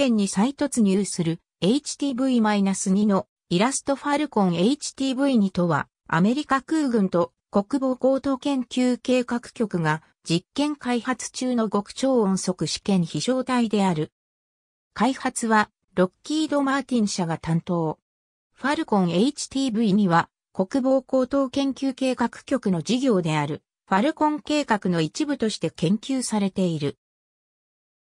圏に再突入する HTV-2 のイラストファルコン HTV-2 とは、アメリカ空軍と国防高等研究計画局が実験開発中の極超音速試験飛翔体である。開発はロッキード・マーティン社が担当。ファルコン HTV には国防高等研究計画局の事業であるファルコン計画の一部として研究されている。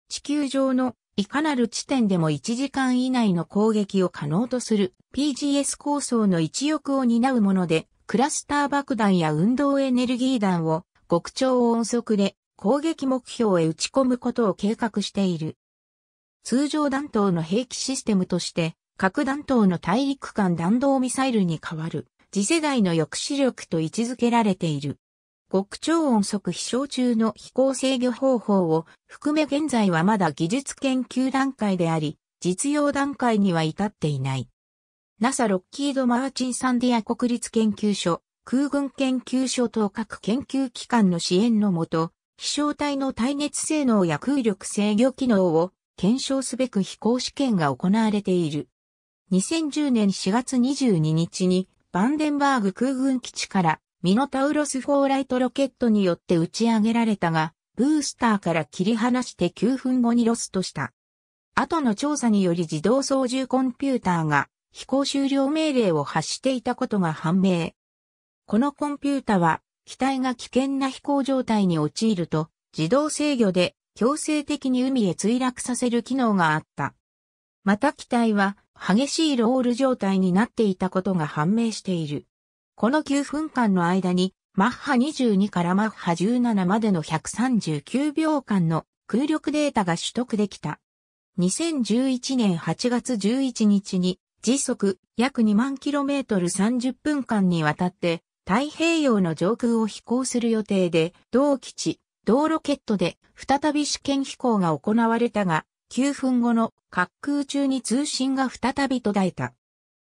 地球上のいかなる地点でも1時間以内の攻撃を可能とする PGS 構想の一翼を担うもので、クラスター爆弾や運動エネルギー弾を極超音速で攻撃目標へ打ち込むことを計画している。通常弾頭の兵器システムとして、核弾頭の大陸間弾道ミサイルに代わる次世代の抑止力と位置づけられている。極超音速飛翔中の飛行制御方法を含め現在はまだ技術研究段階であり、実用段階には至っていない。NASA ロッキード・マーチン・サンディア国立研究所、空軍研究所等各研究機関の支援のもと、飛翔体の耐熱性能や空力制御機能を検証すべく飛行試験が行われている。2010年4月22日にバンデンバーグ空軍基地からミノタウロス4ライトロケットによって打ち上げられたが、ブースターから切り離して9分後にロストした。後の調査により自動操縦コンピューターが飛行終了命令を発していたことが判明。このコンピュータは、機体が危険な飛行状態に陥ると、自動制御で強制的に海へ墜落させる機能があった。また機体は激しいロール状態になっていたことが判明している。この9分間の間に、マッハ22からマッハ17までの139秒間の空力データが取得できた。2011年8月11日に時速約2万キロメートル3 0分間にわたって太平洋の上空を飛行する予定で同基地、同ロケットで再び試験飛行が行われたが9分後の滑空中に通信が再び途絶えた。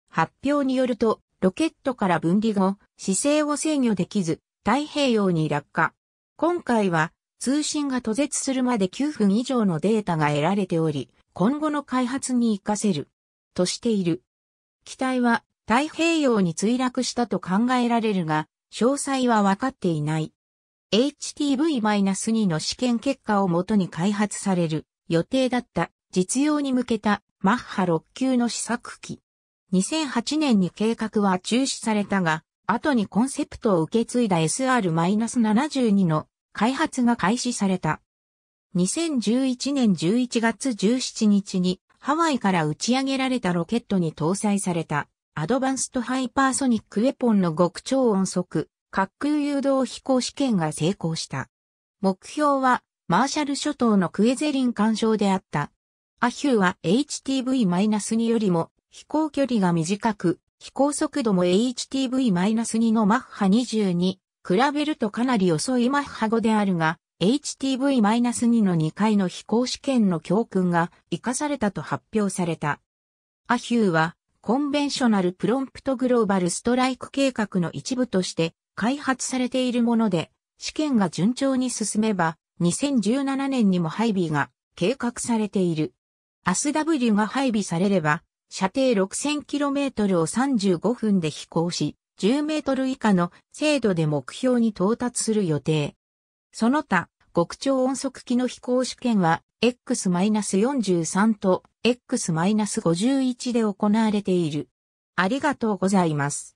発表によるとロケットから分離後、姿勢を制御できず、太平洋に落下。今回は、通信が途絶するまで9分以上のデータが得られており、今後の開発に活かせる、としている。機体は太平洋に墜落したと考えられるが、詳細は分かっていない。HTV-2 の試験結果をもとに開発される予定だった実用に向けたマッハ6級の試作機。2008年に計画は中止されたが、後にコンセプトを受け継いだ SR-72 の開発が開始された。2011年11月17日にハワイから打ち上げられたロケットに搭載されたアドバンストハイパーソニックウェポンの極超音速滑空誘導飛行試験が成功した。目標はマーシャル諸島のクエゼリン干渉であった。アヒューは HTV- によりも飛行距離が短く、飛行速度も HTV-2 のマッハ22に比べるとかなり遅いマッハ5であるが、HTV-2 の2回の飛行試験の教訓が活かされたと発表された。アヒューは、コンベンショナルプロンプトグローバルストライク計画の一部として開発されているもので、試験が順調に進めば、2017年にも配備が計画されている。アス w が配備されれば、射程 6000km を35分で飛行し、10メートル以下の精度で目標に到達する予定。その他、極超音速機の飛行試験は X-43 と X-51 で行われている。ありがとうございます。